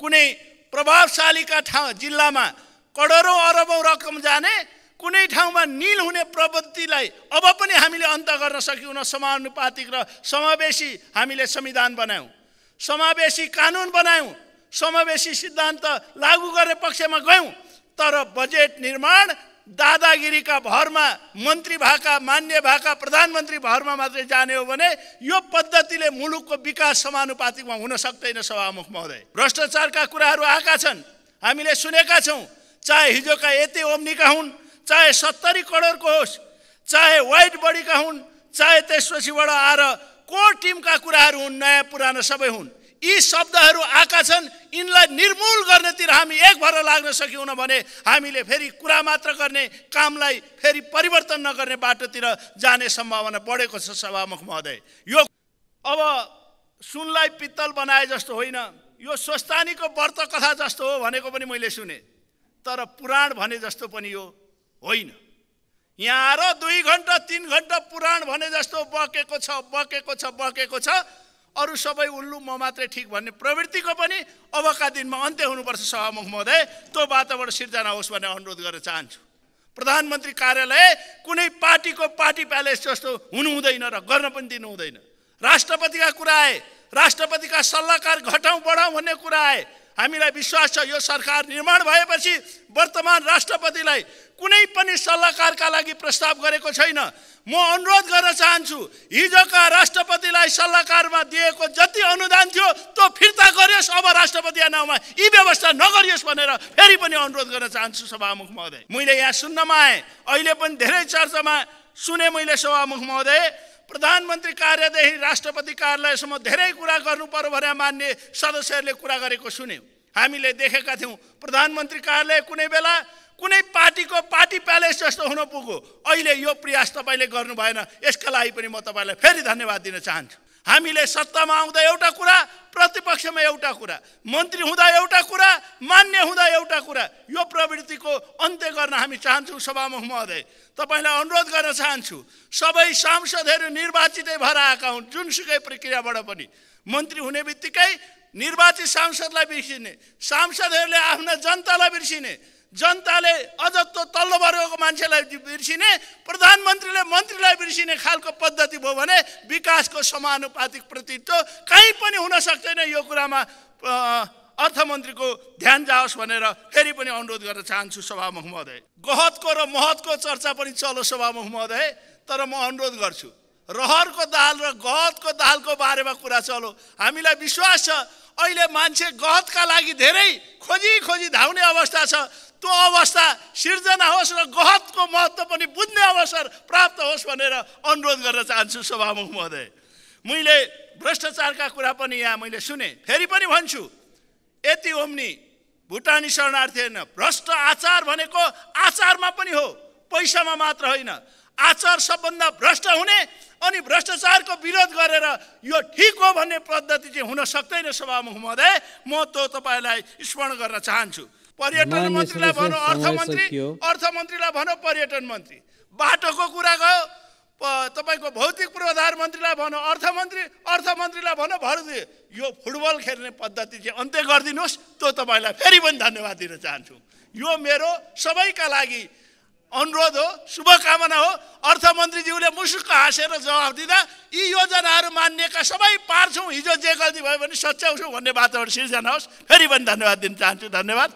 कुनै प्रभावशालीका ठाउँ जिल्लामा करोडौँ अरबौँ रकम जाने कुनै ठाउँमा निल हुने प्रवृत्तिलाई अब पनि हामीले अन्त गर्न सक्यौँ समानुपातिक र समावेशी हामीले संविधान बनायौँ समावेशी कानुन बनायौँ समावेशी सिद्धान्त लागू गर्ने पक्षमा गयौँ तर बजेट निर्माण दादागिरीका भरमा मन्त्री भएका मान्य भएका प्रधानमन्त्री भरमा मात्रै जाने हो भने यो पद्धतिले मुलुकको विकास समानुपातिकमा हुन सक्दैन सभामुख महोदय भ्रष्टाचारका कुराहरू आएका छन् हामीले सुनेका छौँ चाहे हिजोका यति ओम्नीका हुन् चाहे सत्तरी करोडको होस् चाहे वाइट बडीका हुन् चाहे त्यसपछिबाट आएर को टिमका कुराहरू हुन् नयाँ पुरानो सबै हुन् यी शब्दहरू आएका छन् यिनलाई निर्मूल गर्नेतिर हामी एक भएर लाग्न सक्यौँ भने हामीले फेरि कुरा मात्र गर्ने कामलाई फेरि परिवर्तन नगर्ने बाटोतिर जाने सम्भावना बढेको छ सभामुख महोदय यो अब सुनलाई पित्तल बनाए जस्तो होइन यो स्वस्तानीको व्रत कथा जस्तो हो भनेको पनि मैले सुने तर पुराण भने जस्तो पनि यो होइन यहाँ आएर दुई घन्टा तिन घन्टा पुराण भने जस्तो बकेको छ बकेको छ बकेको छ अरू सबै उल्लु म मात्रै ठिक भन्ने प्रवृत्तिको पनि अबका दिनमा अन्त्य हुनुपर्छ सभामुख महोदय त्यो वातावरण सिर्जना होस् भन्ने अनुरोध गर्न चाहन्छु प्रधानमन्त्री कार्यालय कुनै पार्टीको पार्टी प्यालेस जस्तो हुनु हुँदैन र गर्न पनि दिनु हुँदैन राष्ट्रपतिका कुरा आए राष्ट्रपतिका सल्लाहकार घटाउँ बढाउँ भन्ने कुरा आए हामीलाई विश्वास छ यो सरकार निर्माण भएपछि वर्तमान राष्ट्रपतिलाई कुनै पनि सल्लाहकारका लागि प्रस्ताव गरेको छैन म अनुरोध गर्न चाहन्छु हिजोका राष्ट्रपतिलाई सल्लाहकारमा दिएको जति अनुदान थियो त्यो फिर्ता गरियोस् अब राष्ट्रपति नाउँमा यी व्यवस्था नगरियोस् भनेर फेरि पनि अनुरोध गर्न चाहन्छु सभामुख महोदय मैले यहाँ सुन्नमा आएँ अहिले पनि धेरै चर्चामा सुने मैले सभामुख महोदय प्रधानमन्त्री कार्यदेखि राष्ट्रपति कार्यालयसम्म धेरै कुरा गर्नु पर्यो भनेर मान्ने सदस्यहरूले कुरा गरेको सुन्यौँ हामीले देखेका थियौँ प्रधानमन्त्री कार्यालय कुनै बेला कुनै पार्टीको पार्टी प्यालेस जस्तो हुन पुग्यो अहिले यो प्रयास तपाईँले गर्नु भएन यसका लागि पनि म तपाईँलाई फेरि धन्यवाद दिन चाहन्छु हामीले सत्तामा आउँदा एउटा कुरा प्रतिपक्षमा एउटा कुरा मन्त्री हुँदा एउटा कुरा म एउटा कुरा यो प्रवृत्तिको अन्त्य गर्न हामी चाहन्छौँ सभामुख महोदय तपाईँलाई अनुरोध गर्न चाहन्छु सबै सांसदहरू निर्वाचितै भएर आएका हुन् जुनसुकै प्रक्रियाबाट पनि मन्त्री हुने बित्तिकै निर्वाचित सांसदलाई बिर्सिने सांसदहरूले आफ्ना जनतालाई बिर्सिने जनताले अझ त्यो तल्लो वर्गको मान्छेलाई बिर्सिने प्रधानमन्त्रीले मन्त्रीलाई बिर्सिने खालको पद्धति भयो भने विकासको समानुपातिक प्रतित्व कहीँ पनि हुन सक्दैन यो कुरामा अर्थमन्त्रीको ध्यान जाओस् भनेर फेरि पनि अनुरोध गर्न चाहन्छु सभामुख महोदय गहतको र महतको चर्चा पनि चलो सभामुख महोदय तर म अनुरोध गर्छु रहरको दाल र गहतको दालको बारेमा कुरा चलो हामीलाई विश्वास छ अहिले मान्छे गहतका लागि धेरै खोजी खोजी धाउने अवस्था छ त्यो अवस्था सिर्जना होस् र गहतको महत्त्व पनि बुझ्ने अवसर प्राप्त होस् भनेर अनुरोध गर्न चाहन्छु सभामुख महोदय मैले भ्रष्टाचारका कुरा पनि यहाँ मैले सुने फेरि पनि भन्छु यति ओम्नी भुटानी शरणार्थी होइन भ्रष्ट आचार भनेको आचारमा पनि हो पैसामा मात्र होइन आचार सबभन्दा भ्रष्ट हुने अनि भ्रष्टाचारको विरोध गरेर यो ठिक हो भन्ने पद्धति चाहिँ हुन सक्दैन सभामुख महोदय म त तपाईँलाई स्मरण गर्न चाहन्छु पर्यटन मन्त्रीलाई भनौँ अर्थमन्त्री अर्थमन्त्रीलाई भनौँ पर्यटन मन्त्री बाटोको कुरा गयो तपाईँको भौतिक पूर्व मन्त्रीलाई भन अर्थमन्त्री अर्थमन्त्रीलाई भन भर यो फुटबल खेल्ने पद्धति चाहिँ अन्त्य गरिदिनुहोस् त्यो तपाईँलाई फेरि पनि धन्यवाद दिन चाहन्छु यो मेरो सबैका लागि अनुरोध हो शुभकामना हो अर्थमन्त्रीज्यूले मुसुक्क हाँसेर जवाब दिँदा यी योजनाहरू मान्नेका सबै पार्छौँ हिजो जे गल्ती भयो भने सच्याउँछौँ भन्ने वातावरण सिर्जना होस् फेरि पनि धन्यवाद दिन चाहन्छु धन्यवाद